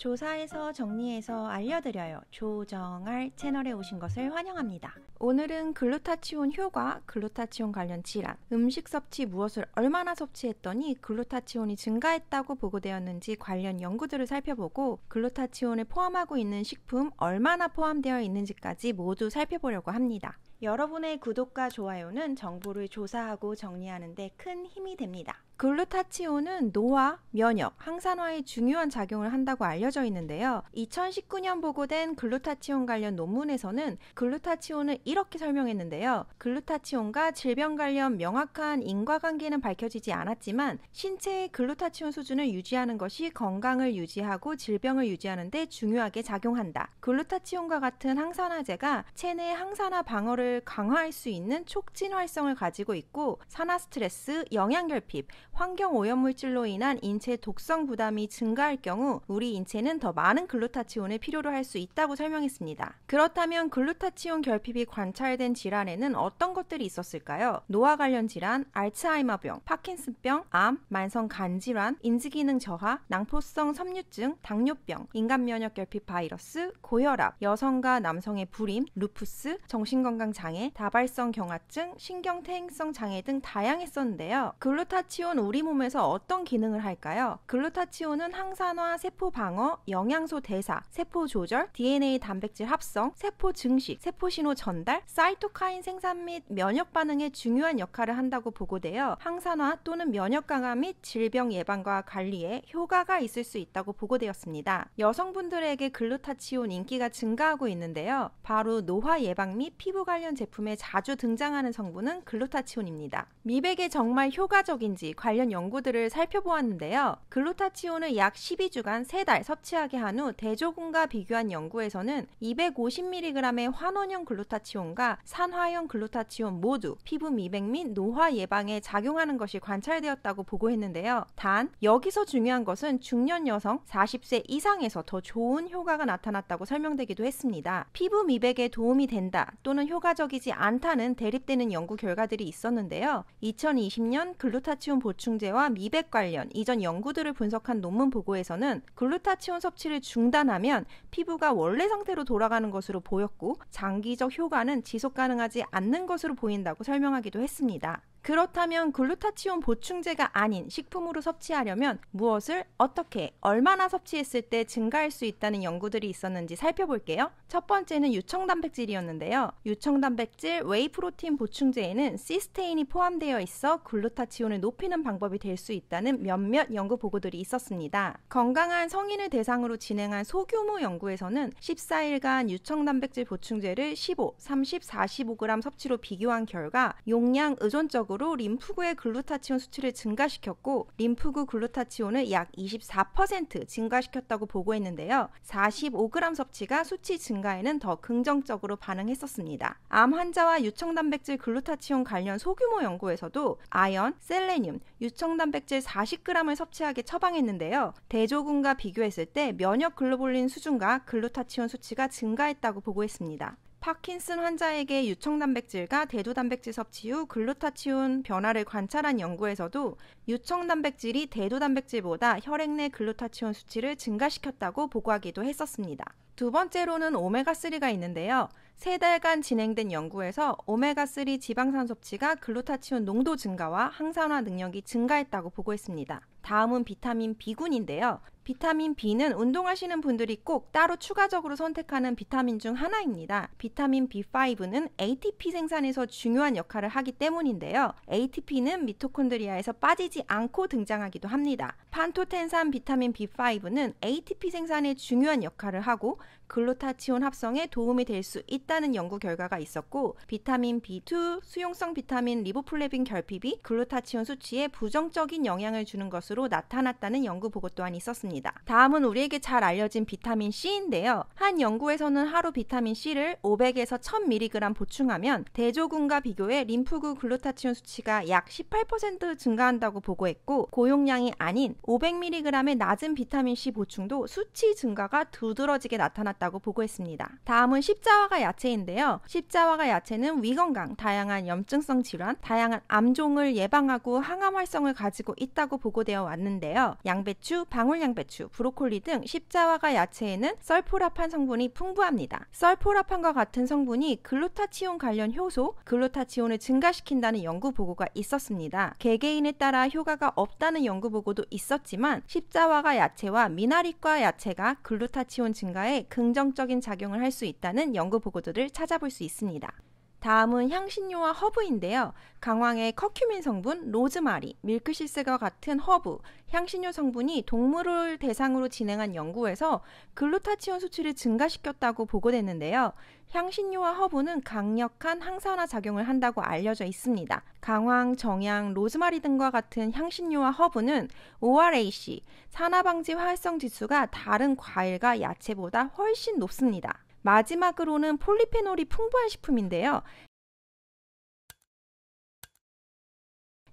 조사해서 정리해서 알려드려요. 조정할 채널에 오신 것을 환영합니다. 오늘은 글루타치온 효과, 글루타치온 관련 질환, 음식 섭취 무엇을 얼마나 섭취했더니 글루타치온이 증가했다고 보고되었는지 관련 연구들을 살펴보고 글루타치온을 포함하고 있는 식품 얼마나 포함되어 있는지까지 모두 살펴보려고 합니다. 여러분의 구독과 좋아요는 정보를 조사하고 정리하는데 큰 힘이 됩니다. 글루타치온은 노화, 면역, 항산화에 중요한 작용을 한다고 알려져 있는데요. 2019년 보고된 글루타치온 관련 논문에서는 글루타치온을 이렇게 설명했는데요. 글루타치온과 질병 관련 명확한 인과관계는 밝혀지지 않았지만 신체의 글루타치온 수준을 유지하는 것이 건강을 유지하고 질병을 유지하는 데 중요하게 작용한다. 글루타치온과 같은 항산화제가 체내 항산화 방어를 강화할 수 있는 촉진 활성을 가지고 있고 산화 스트레스, 영양 결핍, 환경 오염물질로 인한 인체 독성 부담이 증가할 경우 우리 인체는 더 많은 글루타치온을 필요로 할 수 있다고 설명했습니다. 그렇다면 글루타치온 결핍이 관찰된 질환에는 어떤 것들이 있었을까요? 노화 관련 질환, 알츠하이머병, 파킨슨병, 암, 만성 간질환, 인지기능 저하, 낭포성 섬유증, 당뇨병, 인간 면역 결핍 바이러스, 고혈압, 여성과 남성의 불임, 루푸스, 정신건강 장애, 다발성 경화증, 신경퇴행성 장애 등 다양했었는데요. 글루타치온 우리 몸에서 어떤 기능을 할까요? 글루타치온은 항산화, 세포 방어, 영양소 대사, 세포 조절, DNA 단백질 합성, 세포 증식, 세포 신호 전달, 사이토카인 생산 및 면역 반응에 중요한 역할을 한다고 보고되어 항산화 또는 면역 강화 및 질병 예방과 관리에 효과가 있을 수 있다고 보고되었습니다. 여성분들에게 글루타치온 인기가 증가하고 있는데요. 바로 노화 예방 및 피부 관련 제품에 자주 등장하는 성분은 글루타치온입니다. 미백에 정말 효과적인지 관 관련 연구들을 살펴보았는데요. 글루타치온을 약 12주간 3달 섭취하게 한 후 대조군과 비교한 연구에서는 250mg의 환원형 글루타치온과 산화형 글루타치온 모두 피부 미백 및 노화 예방에 작용하는 것이 관찰되었다고 보고했는데요. 단 여기서 중요한 것은 중년 여성 40세 이상에서 더 좋은 효과가 나타났다고 설명되기도 했습니다. 피부 미백에 도움이 된다 또는 효과적이지 않다는 대립되는 연구 결과들이 있었는데요. 2020년 글루타치온 보충 보충제와 미백 관련 이전 연구들을 분석한 논문 보고에서는 글루타치온 섭취를 중단하면 피부가 원래 상태로 돌아가는 것으로 보였고 장기적 효과는 지속 가능하지 않는 것으로 보인다고 설명하기도 했습니다. 그렇다면 글루타치온 보충제가 아닌 식품으로 섭취하려면 무엇을 어떻게 얼마나 섭취했을 때 증가할 수 있다는 연구들이 있었는지 살펴볼게요. 첫 번째는 유청 단백질이었는데요. 유청 단백질 웨이 프로틴 보충제에는 시스테인이 포함되어 있어 글루타치온을 높이는 방법이 될 수 있다는 몇몇 연구 보고들이 있었습니다. 건강한 성인을 대상으로 진행한 소규모 연구에서는 14일간 유청 단백질 보충제를 15, 30, 45g 섭취로 비교한 결과 용량 의존적 효과적으로 림프구의 글루타치온 수치를 증가시켰고 림프구 글루타치온을 약 24% 증가시켰다고 보고했는데요. 45g 섭취가 수치 증가에는 더 긍정적으로 반응했었습니다. 암 환자와 유청단백질 글루타치온 관련 소규모 연구에서도 아연, 셀레늄, 유청단백질 40g을 섭취하게 처방했는데요. 대조군과 비교했을 때 면역 글로볼린 수준과 글루타치온 수치가 증가했다고 보고했습니다. 파킨슨 환자에게 유청 단백질과 대두 단백질 섭취 후 글루타치온 변화를 관찰한 연구에서도 유청 단백질이 대두 단백질보다 혈액 내 글루타치온 수치를 증가시켰다고 보고하기도 했었습니다. 두 번째로는 오메가3가 있는데요. 세 달간 진행된 연구에서 오메가3 지방산 섭취가 글루타치온 농도 증가와 항산화 능력이 증가했다고 보고했습니다. 다음은 비타민 B군인데요. 비타민 B는 운동하시는 분들이 꼭 따로 추가적으로 선택하는 비타민 중 하나입니다. 비타민 B5는 ATP 생산에서 중요한 역할을 하기 때문인데요. ATP는 미토콘드리아에서 빠지지 않고 등장하기도 합니다. 판토텐산 비타민 B5는 ATP 생산에 중요한 역할을 하고 글루타치온 합성에 도움이 될 수 있다는 연구 결과가 있었고 비타민 B2, 수용성 비타민 리보플레빈 결핍이 글루타치온 수치에 부정적인 영향을 주는 것으로 나타났다는 연구 보고 또한 있었습니다. 다음은 우리에게 잘 알려진 비타민 C인데요. 한 연구에서는 하루 비타민 C를 500에서 1000mg 보충하면 대조군과 비교해 림프구 글루타치온 수치가 약 18% 증가한다고 보고했고 고용량이 아닌 500mg의 낮은 비타민C 보충도 수치 증가가 두드러지게 나타났다고 보고했습니다. 다음은 십자화가 야채인데요. 십자화가 야채는 위건강, 다양한 염증성 질환, 다양한 암종을 예방하고 항암 활성을 가지고 있다고 보고되어 왔는데요. 양배추, 방울양배추, 브로콜리 등 십자화가 야채에는 썰포라판 성분이 풍부합니다. 썰포라판과 같은 성분이 글루타치온 관련 효소, 글루타치온을 증가시킨다는 연구 보고가 있었습니다. 개개인에 따라 효과가 없다는 연구 보고도 있습니다. 있었지만 십자화가 야채와 미나리과 야채가 글루타치온 증가에 긍정적인 작용을 할 수 있다는 연구 보고들을 찾아볼 수 있습니다. 다음은 향신료와 허브인데요. 강황의 커큐민 성분, 로즈마리, 밀크시스가 같은 허브, 향신료 성분이 동물을 대상으로 진행한 연구에서 글루타치온 수치를 증가시켰다고 보고됐는데요. 향신료와 허브는 강력한 항산화 작용을 한다고 알려져 있습니다. 강황, 정향, 로즈마리 등과 같은 향신료와 허브는 ORAC, 산화방지 활성 지수가 다른 과일과 야채보다 훨씬 높습니다. 마지막으로는 폴리페놀이 풍부한 식품인데요.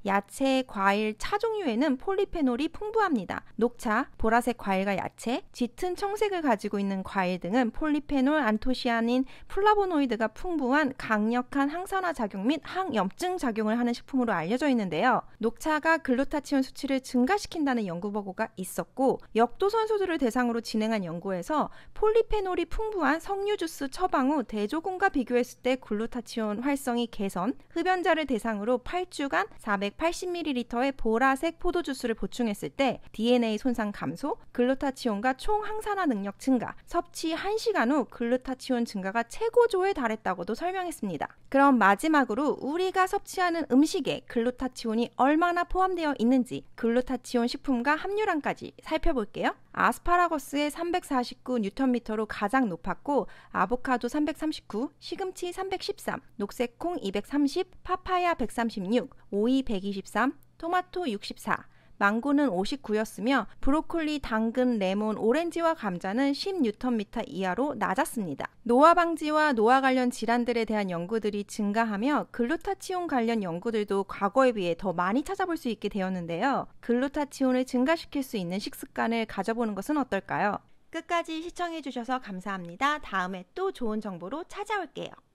야채, 과일, 차 종류에는 폴리페놀이 풍부합니다. 녹차, 보라색 과일과 야채, 짙은 청색을 가지고 있는 과일 등은 폴리페놀, 안토시아닌, 플라보노이드가 풍부한 강력한 항산화 작용 및 항염증 작용을 하는 식품으로 알려져 있는데요. 녹차가 글루타치온 수치를 증가시킨다는 연구 보고가 있었고 역도 선수들을 대상으로 진행한 연구에서 폴리페놀이 풍부한 석류 주스 처방 후 대조군과 비교했을 때 글루타치온 활성이 개선, 흡연자를 대상으로 8주간 400 180ml의 보라색 포도주스를 보충했을 때 DNA 손상 감소, 글루타치온과 총 항산화 능력 증가, 섭취 1시간 후 글루타치온 증가가 최고조에 달했다고도 설명했습니다. 그럼 마지막으로 우리가 섭취하는 음식에 글루타치온이 얼마나 포함되어 있는지 글루타치온 식품과 함유량까지 살펴볼게요. 아스파라거스의 349 n m 로 가장 높았고 아보카도 339, 시금치 313, 녹색콩 230, 파파야 136, 오이 100 123, 토마토 64, 망고는 59였으며 브로콜리, 당근, 레몬, 오렌지와 감자는 10뉴턴미터 이하로 낮았습니다. 노화 방지와 노화 관련 질환들에 대한 연구들이 증가하며 글루타치온 관련 연구들도 과거에 비해 더 많이 찾아볼 수 있게 되었는데요. 글루타치온을 증가시킬 수 있는 식습관을 가져보는 것은 어떨까요? 끝까지 시청해주셔서 감사합니다. 다음에 또 좋은 정보로 찾아올게요.